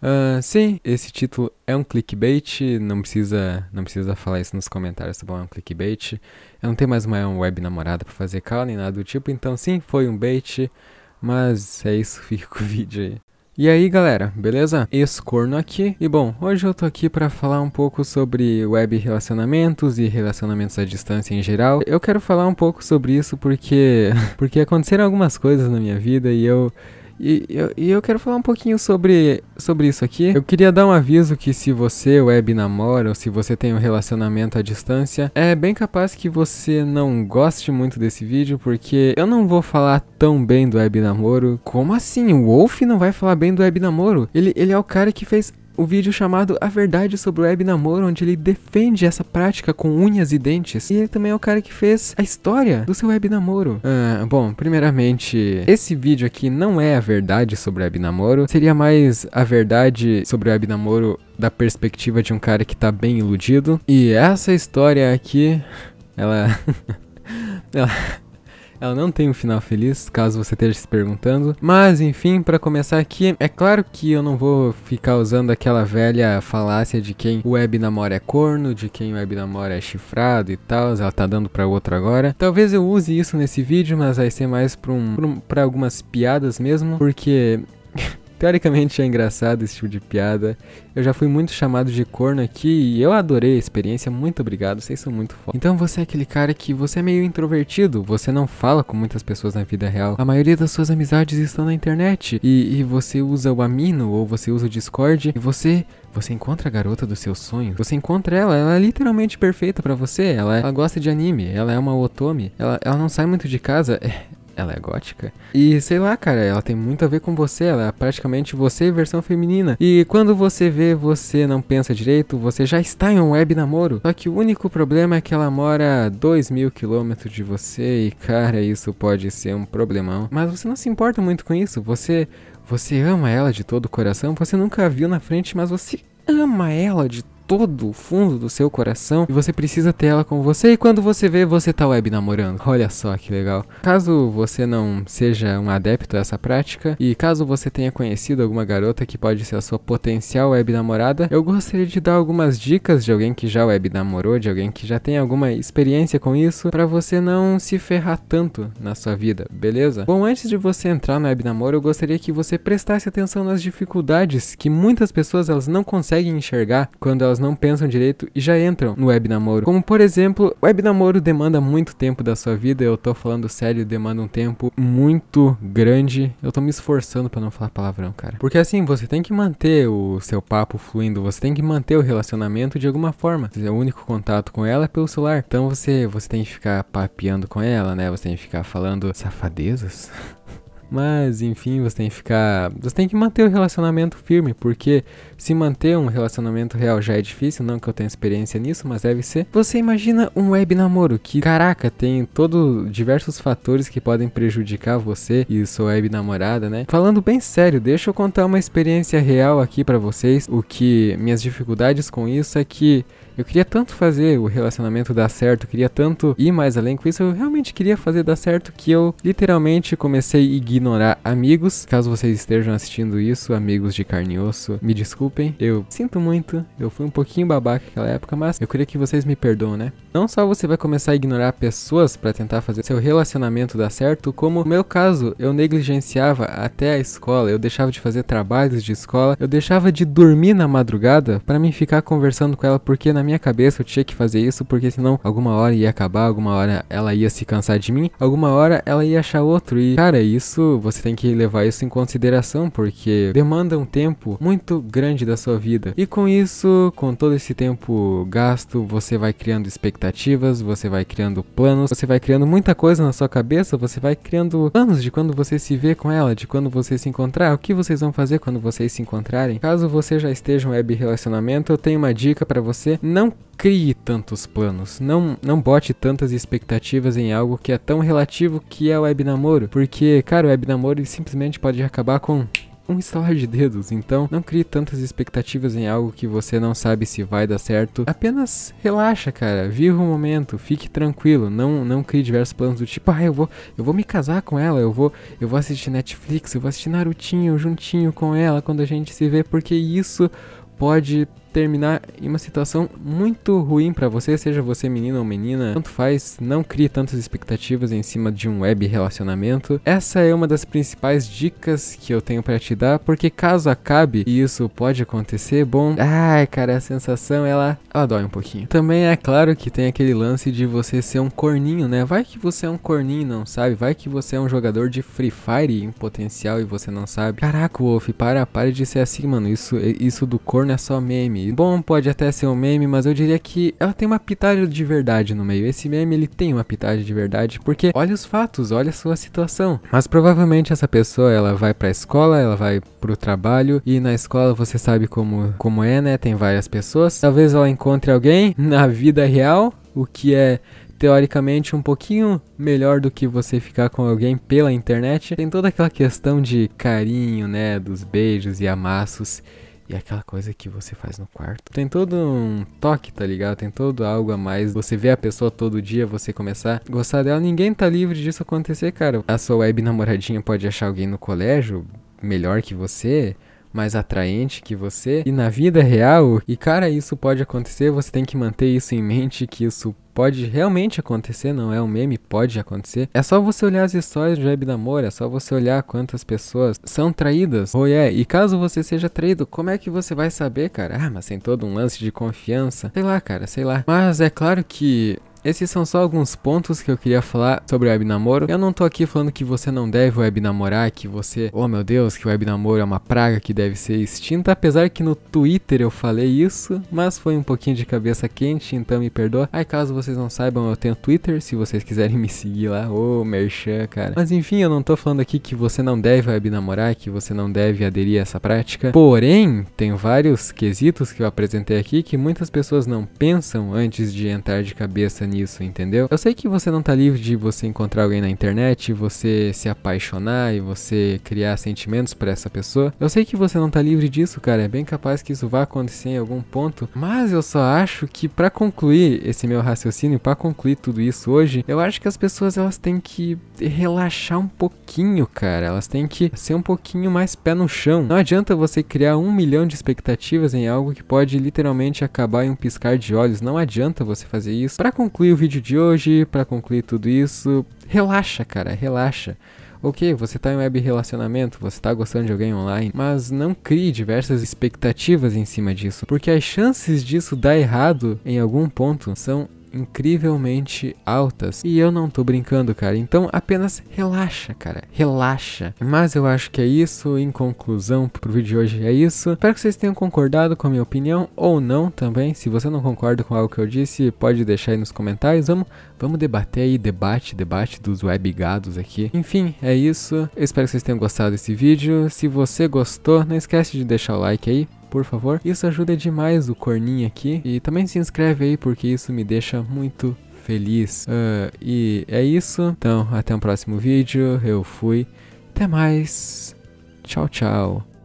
Uh, sim, esse título é um clickbait, não precisa, não precisa falar isso nos comentários, tá bom? É um clickbait. Eu não tenho mais uma web namorada para fazer call nem nada do tipo, então sim, foi um bait, mas é isso, fica com o vídeo aí. E aí galera, beleza? Escorno aqui. E bom, hoje eu tô aqui para falar um pouco sobre web relacionamentos e relacionamentos à distância em geral. Eu quero falar um pouco sobre isso porque porque aconteceram algumas coisas na minha vida e eu e eu, e eu quero falar um pouquinho sobre, sobre isso aqui. Eu queria dar um aviso que se você web namora ou se você tem um relacionamento à distância, é bem capaz que você não goste muito desse vídeo, porque eu não vou falar tão bem do web namoro. Como assim? O Wolf não vai falar bem do web namoro? Ele, ele é o cara que fez o vídeo chamado A Verdade sobre o Web Namoro, onde ele defende essa prática com unhas e dentes. E ele também é o cara que fez a história do seu web namoro. Ah, bom, primeiramente, esse vídeo aqui não é a verdade sobre o web namoro, seria mais a verdade sobre o web namoro da perspectiva de um cara que tá bem iludido. E essa história aqui, ela ela ela não tem um final feliz, caso você esteja se perguntando. Mas enfim, para começar aqui, é claro que eu não vou ficar usando aquela velha falácia de quem o web namora é corno, de quem o web namora é chifrado e tal. Ela tá dando para outra agora. Talvez eu use isso nesse vídeo, mas vai ser mais para um, pra algumas piadas mesmo, porque Teoricamente é engraçado esse tipo de piada. Eu já fui muito chamado de corno aqui e eu adorei a experiência. Muito obrigado, vocês são muito foda. Então você é aquele cara que você é meio introvertido, você não fala com muitas pessoas na vida real. A maioria das suas amizades estão na internet e, e você usa o Amino ou você usa o Discord e você você encontra a garota dos seus sonhos. Você encontra ela, ela é literalmente perfeita para você. Ela, ela gosta de anime, ela é uma otome. Ela, ela não sai muito de casa. ela é gótica. E sei lá, cara, ela tem muito a ver com você, ela é praticamente você versão feminina. E quando você vê, você não pensa direito, você já está em um web namoro. Só que o único problema é que ela mora a 2 mil quilômetros de você e, cara, isso pode ser um problemão. Mas você não se importa muito com isso, você, você ama ela de todo o coração, você nunca a viu na frente, mas você ama ela de todo o fundo do seu coração e você precisa ter ela com você. E quando você vê, você tá web namorando. Olha só que legal. Caso você não seja um adepto a essa prática e caso você tenha conhecido alguma garota que pode ser a sua potencial web namorada, eu gostaria de dar algumas dicas de alguém que já web namorou, de alguém que já tem alguma experiência com isso, para você não se ferrar tanto na sua vida, beleza? Bom, antes de você entrar no web namoro, eu gostaria que você prestasse atenção nas dificuldades que muitas pessoas elas não conseguem enxergar quando elas elas não pensam direito e já entram no web namoro. Como por exemplo, web namoro demanda muito tempo da sua vida, eu tô falando sério, demanda um tempo muito grande. Eu tô me esforçando para não falar palavrão, cara. Porque assim, você tem que manter o seu papo fluindo, você tem que manter o relacionamento de alguma forma. É o único contato com ela é pelo celular. Então você, você tem que ficar papeando com ela, né? Você tem que ficar falando safadezas. Mas enfim, você tem que ficar. Você tem que manter o relacionamento firme, porque se manter um relacionamento real já é difícil, não que eu tenha experiência nisso, mas deve ser. Você imagina um web namoro que, caraca, tem todos diversos fatores que podem prejudicar você e sua web namorada, né? Falando bem sério, deixa eu contar uma experiência real aqui para vocês. O que minhas dificuldades com isso é que eu queria tanto fazer o relacionamento dar certo, eu queria tanto ir mais além com isso, eu realmente queria fazer dar certo que eu literalmente comecei a ignorar amigos. Caso vocês estejam assistindo isso, amigos de carne e osso, me desculpem. Eu sinto muito, eu fui um pouquinho babaca naquela época, mas eu queria que vocês me perdoam, né? Não só você vai começar a ignorar pessoas para tentar fazer seu relacionamento dar certo, como no meu caso, eu negligenciava até a escola, eu deixava de fazer trabalhos de escola, eu deixava de dormir na madrugada para me ficar conversando com ela, porque na minha cabeça eu tinha que fazer isso, porque senão alguma hora ia acabar, alguma hora ela ia se cansar de mim, alguma hora ela ia achar outro, e cara, isso você tem que levar isso em consideração, porque demanda um tempo muito grande da sua vida. E com isso, com todo esse tempo gasto, você vai criando expectativas, você vai criando planos, você vai criando muita coisa na sua cabeça, você vai criando planos de quando você se vê com ela, de quando você se encontrar, o que vocês vão fazer quando vocês se encontrarem. Caso você já esteja em um web relacionamento, eu tenho uma dica para você: não crie tantos planos, não, não bote tantas expectativas em algo que é tão relativo que é o web namoro, porque, cara, o web namoro simplesmente pode acabar com um estalar de dedos, então não crie tantas expectativas em algo que você não sabe se vai dar certo. Apenas relaxa, cara, viva o momento, fique tranquilo, não não crie diversos planos do tipo, ah, eu vou eu vou me casar com ela, eu vou eu vou assistir Netflix, eu vou assistir Narutinho juntinho com ela quando a gente se vê, porque isso pode terminar em uma situação muito ruim para você, seja você menino ou menina, tanto faz, não crie tantas expectativas em cima de um web relacionamento. Essa é uma das principais dicas que eu tenho para te dar, porque caso acabe, e isso pode acontecer, bom, ai cara, a sensação ela, ela dói um pouquinho. Também é claro que tem aquele lance de você ser um corninho, né? Vai que você é um corninho, não sabe? Vai que você é um jogador de Free Fire em potencial e você não sabe. Caraca, Wolf, para, para de ser assim, mano. Isso, isso do corno é só meme bom, pode até ser um meme, mas eu diria que ela tem uma pitada de verdade no meio. Esse meme, ele tem uma pitada de verdade, porque olha os fatos, olha a sua situação. Mas provavelmente essa pessoa, ela vai pra escola, ela vai pro trabalho, e na escola você sabe como, como é, né? Tem várias pessoas. Talvez ela encontre alguém na vida real, o que é teoricamente um pouquinho melhor do que você ficar com alguém pela internet. Tem toda aquela questão de carinho, né, dos beijos e amassos. E aquela coisa que você faz no quarto. Tem todo um toque, tá ligado? Tem todo algo a mais. Você vê a pessoa todo dia, você começar a gostar dela. Ninguém tá livre disso acontecer, cara. A sua web namoradinha pode achar alguém no colégio melhor que você mais atraente que você e na vida real. E cara, isso pode acontecer, você tem que manter isso em mente que isso pode realmente acontecer, não é um meme, pode acontecer. É só você olhar as histórias de web namoro, é só você olhar quantas pessoas são traídas. Ou oh, é, yeah. e caso você seja traído, como é que você vai saber, cara? Ah, mas tem todo um lance de confiança. Sei lá, cara, sei lá. Mas é claro que esses são só alguns pontos que eu queria falar sobre o webnamoro. Eu não tô aqui falando que você não deve webnamorar, que você, oh meu Deus, que o webnamoro é uma praga que deve ser extinta, apesar que no Twitter eu falei isso, mas foi um pouquinho de cabeça quente, então me perdoa. Aí caso vocês não saibam, eu tenho Twitter, se vocês quiserem me seguir lá, ô oh, merchan, cara. Mas enfim, eu não tô falando aqui que você não deve webnamorar, que você não deve aderir a essa prática. Porém, tem vários quesitos que eu apresentei aqui que muitas pessoas não pensam antes de entrar de cabeça nisso, entendeu? Eu sei que você não tá livre de você encontrar alguém na internet, você se apaixonar e você criar sentimentos para essa pessoa. Eu sei que você não tá livre disso, cara. É bem capaz que isso vá acontecer em algum ponto, mas eu só acho que para concluir esse meu raciocínio, para concluir tudo isso hoje, eu acho que as pessoas elas têm que relaxar um pouquinho, cara. Elas têm que ser um pouquinho mais pé no chão. Não adianta você criar um milhão de expectativas em algo que pode literalmente acabar em um piscar de olhos. Não adianta você fazer isso. Para concluir concluir o vídeo de hoje, para concluir tudo isso, relaxa, cara, relaxa. Ok, você está em web relacionamento, você está gostando de alguém online, mas não crie diversas expectativas em cima disso, porque as chances disso dar errado em algum ponto são incrivelmente altas. E eu não tô brincando, cara. Então apenas relaxa, cara. Relaxa. Mas eu acho que é isso. Em conclusão, pro vídeo de hoje é isso. Espero que vocês tenham concordado com a minha opinião ou não também. Se você não concorda com algo que eu disse, pode deixar aí nos comentários. Vamos, vamos debater aí, debate, debate dos webgados aqui. Enfim, é isso. Eu espero que vocês tenham gostado desse vídeo. Se você gostou, não esquece de deixar o like aí por favor. Isso ajuda demais o Corninho aqui. E também se inscreve aí, porque isso me deixa muito feliz. Uh, e é isso. Então, até o um próximo vídeo. Eu fui. Até mais. Tchau, tchau.